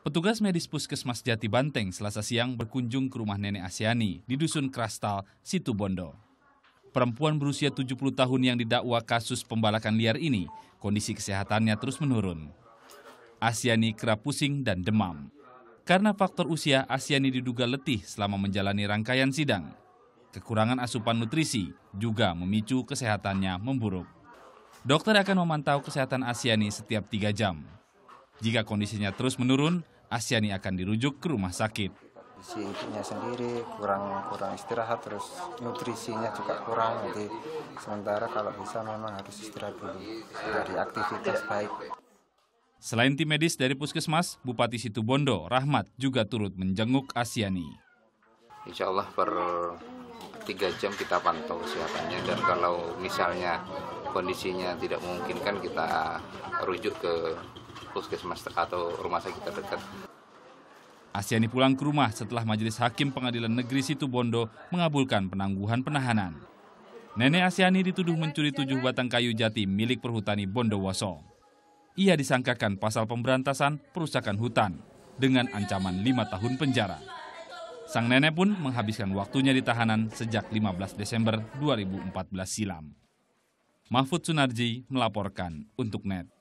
Petugas medis Puskesmas Jati Banteng selasa siang berkunjung ke rumah nenek Asiani di Dusun Krastal, Situbondo. Perempuan berusia 70 tahun yang didakwa kasus pembalakan liar ini, kondisi kesehatannya terus menurun. Asiani kerap pusing dan demam. Karena faktor usia, Asiani diduga letih selama menjalani rangkaian sidang. Kekurangan asupan nutrisi juga memicu kesehatannya memburuk. Dokter akan memantau kesehatan Asiani setiap tiga jam. Jika kondisinya terus menurun, Asyani akan dirujuk ke rumah sakit isi sendiri kurang kurang istirahat terus nutrisinya juga kurang jadi sementara kalau bisa memang harus istirahat dulu dari aktivitas baik Selain tim medis dari Puskesmas, Bupati Situbondo, Rahmat, juga turut menjenguk Asyani. Insya Allah per tiga jam kita pantau kesehatannya dan kalau misalnya kondisinya tidak memungkinkan kita rujuk ke puskesmas atau rumah sakit terdekat. Asyani pulang ke rumah setelah Majelis Hakim Pengadilan Negeri Situbondo mengabulkan penangguhan penahanan. Nenek Asyani dituduh mencuri tujuh batang kayu jati milik perhutani Bondowoso. Ia disangkakan pasal pemberantasan perusakan hutan dengan ancaman lima tahun penjara. Sang nenek pun menghabiskan waktunya di tahanan sejak 15 Desember 2014 silam. Mahfud Sunarji melaporkan untuk NET.